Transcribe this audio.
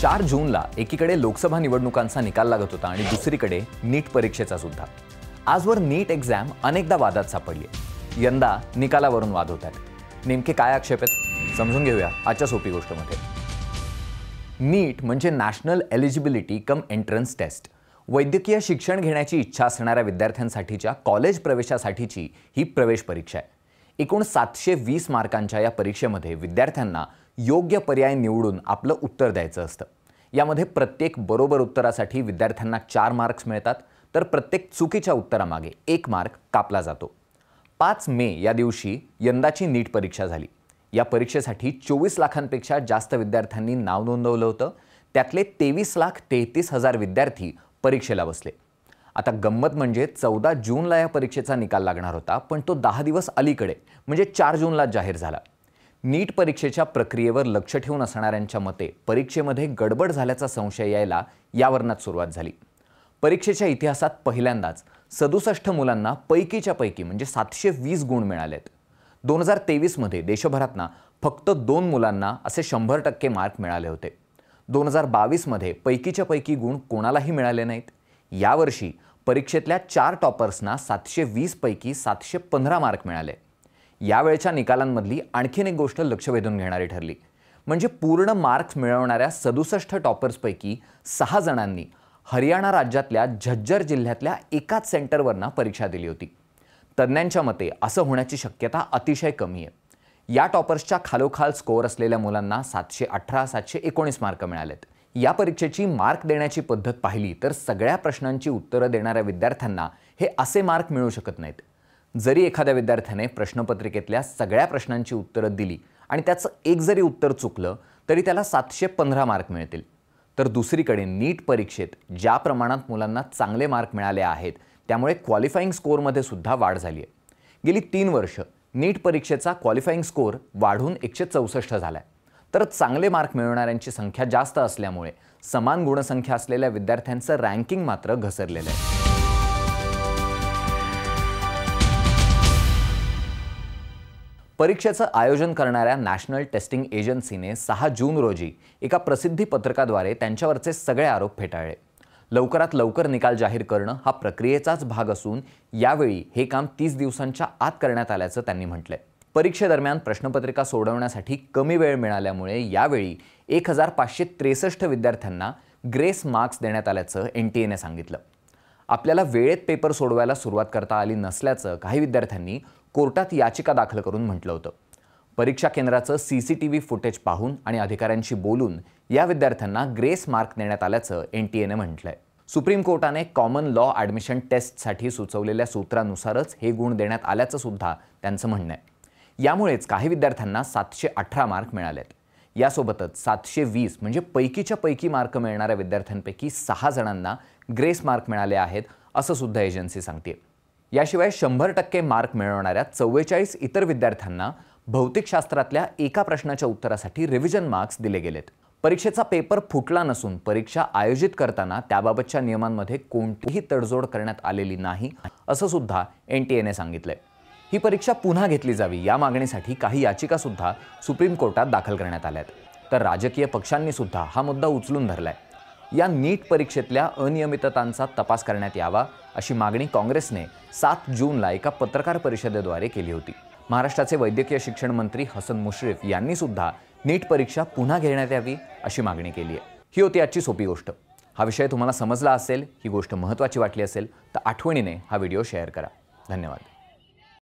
चार जूनला एकीकडे लोकसभा निवडणुकांचा निकाल लागत होता आणि दुसरीकडे नीट परीक्षेचा सुद्धा आजवर नीट एक्झाम अनेकदा वादात सापडली यंदा निकालावरून वाद होतात नेमके काय आक्षेप आहेत समजून घेऊया आजच्या सोपी गोष्टमध्ये नीट म्हणजे national eligibility cum entrance test वैद्यकीय शिक्षण घेण्याची इच्छा असणाऱ्या विद्यार्थ्यांसाठीच्या कॉलेज प्रवेशासाठीची ही प्रवेश परीक्षा आहे एकूण सातशे वीस मार्कांच्या या परीक्षेमध्ये विद्यार्थ्यांना योग्य पर्याय निवडून आपलं उत्तर द्यायचं असतं यामध्ये प्रत्येक बरोबर उत्तरासाठी विद्यार्थ्यांना चार मार्क्स मिळतात तर प्रत्येक चुकीच्या उत्तरामागे एक मार्क कापला जातो पाच मे या दिवशी यंदाची नीट परीक्षा झाली या परीक्षेसाठी चोवीस लाखांपेक्षा जास्त विद्यार्थ्यांनी नाव नोंदवलं होतं त्यातले तेवीस लाख तेहतीस हजार विद्यार्थी परीक्षेला बसले आता गंमत म्हणजे चौदा जूनला या परीक्षेचा निकाल लागणार होता पण तो दहा दिवस अलीकडे म्हणजे चार जूनला जाहीर झाला नीट परीक्षेच्या प्रक्रियेवर लक्ष ठेवून असणाऱ्यांच्या मते परीक्षेमध्ये गडबड झाल्याचा संशय यायला यावरणात सुरुवात झाली परीक्षेच्या इतिहासात पहिल्यांदाच सदुसष्ट मुलांना पैकीच्या पैकी म्हणजे सातशे वीस गुण मिळालेत दोन हजार तेवीसमध्ये देशभरातना फक्त दोन मुलांना असे शंभर टक्के मार्क मिळाले होते दोन हजार बावीसमध्ये पैकीच्या पैकी गुण कोणालाही मिळाले नाहीत यावर्षी परीक्षेतल्या चार टॉपर्सना सातशे वीसपैकी सातशे पंधरा मार्क मिळाले यावेळच्या निकालांमधली आणखीन एक गोष्ट लक्ष वेधून घेणारी ठरली म्हणजे पूर्ण मार्क्स मिळवणाऱ्या सदुसष्ट टॉपर्सपैकी सहा जणांनी हरियाणा राज्यातल्या झज्जर जिल्ह्यातल्या एकाच सेंटरवरनं परीक्षा दिली होती तज्ज्ञांच्या मते असं होण्याची शक्यता अतिशय कमी आहे या टॉपर्सच्या खालोखाल स्कोअर असलेल्या मुलांना सातशे अठरा सातशे एकोणीस मार्क मिळालेत या परीक्षेची मार्क देण्याची पद्धत पाहिली तर सगळ्या प्रश्नांची उत्तरं देणाऱ्या विद्यार्थ्यांना हे असे मार्क मिळू शकत नाहीत जरी एखाद्या विद्यार्थ्याने प्रश्नपत्रिकेतल्या सगळ्या प्रश्नांची उत्तरं दिली आणि त्याचं एक जरी उत्तर चुकलं तरी त्याला सातशे पंधरा मार्क मिळतील तर दुसरीकडे नीट परीक्षेत ज्या प्रमाणात मुलांना चांगले मार्क मिळाले आहेत त्यामुळे क्वालिफाईंग स्कोअरमध्ये सुद्धा वाढ झाली आहे गेली तीन वर्ष नीट परीक्षेचा क्वालिफाईंग स्कोअर वाढून एकशे चौसष्ट झाला आहे तर चांगले मार्क मिळवणाऱ्यांची संख्या जास्त असल्यामुळे समान गुणसंख्या असलेल्या विद्यार्थ्यांचं रँकिंग मात्र घसरलेलं आहे परीक्षेचं आयोजन करणाऱ्या नॅशनल टेस्टिंग एजन्सीने सहा जून रोजी एका प्रसिद्धी पत्रकाद्वारे त्यांच्यावरचे सगळे आरोप फेटाळले लवकरात लवकर निकाल जाहीर करणं हा प्रक्रियेचाच भाग असून यावेळी हे काम तीस दिवसांच्या आत करण्यात आल्याचं त्यांनी म्हटलंय परीक्षेदरम्यान प्रश्नपत्रिका सोडवण्यासाठी कमी वेळ मिळाल्यामुळे यावेळी एक हजार पाचशे त्रेसष्ट विद्यार्थ्यांना ग्रेस मार्क्स देण्यात आल्याचं एन टी एने सांगितलं आपल्याला वेळेत पेपर सोडवायला सुरुवात करता आली नसल्याचं काही विद्यार्थ्यांनी कोर्टात याचिका दाखल करून म्हटलं होतं परीक्षा केंद्राचं C C T V footage पाहून आणि अधिकाऱ्यांशी बोलून या विद्यार्थ्यांना ग्रेस मार्क देण्यात आल्याचं एन टी एने म्हटलं आहे सुप्रीम कोर्टाने कॉमन लॉ ॲडमिशन टेस्टसाठी सुचवलेल्या सूत्रानुसारच हे गुण देण्यात आल्याचं सुद्धा त्यांचं म्हणणं आहे यामुळेच काही विद्यार्थ्यांना सातशे अठरा मार्क मिळालेत यासोबतच सातशे वीस म्हणजे पैकीच्या पैकी मार्क मिळणाऱ्या विद्यार्थ्यांपैकी सहा जणांना ग्रेस मार्क मिळाले आहेत असं सुद्धा एजन्सी सांगते याशिवाय शंभर टक्के मार्क मिळवणाऱ्या चव्वेचाळीस इतर विद्यार्थ्यांना भौतिकशास्त्रातल्या एका प्रश्नाच्या उत्तरासाठी रिव्हिजन मार्क्स दिले गेलेत परीक्षेचा पेपर फुटला नसून परीक्षा आयोजित करताना त्याबाबतच्या नियमांमध्ये कोणतीही तडजोड करण्यात आलेली नाही असं सुद्धा एन टी एने सांगितलंय ही परीक्षा पुन्हा घेतली जावी या मागणीसाठी काही याचिकासुद्धा सुप्रीम कोर्टात दाखल करण्यात आल्या आहेत तर राजकीय पक्षांनी सुद्धा हा मुद्दा उचलून धरला या नीट परीक्षेतल्या अनियमिततांचा तपास करण्यात यावा अशी मागणी काँग्रेसने सात जूनला एका पत्रकार परिषदेद्वारे केली होती महाराष्ट्राचे वैद्यकीय शिक्षण मंत्री हसन मुश्रीफ यांनी सुद्धा नीट परीक्षा पुन्हा घेण्यात यावी अशी मागणी केली आहे ही होती आजची सोपी गोष्ट हा विषय तुम्हाला समजला असेल ही गोष्ट महत्त्वाची वाटली असेल तर आठवणीने हा व्हिडिओ शेअर करा धन्यवाद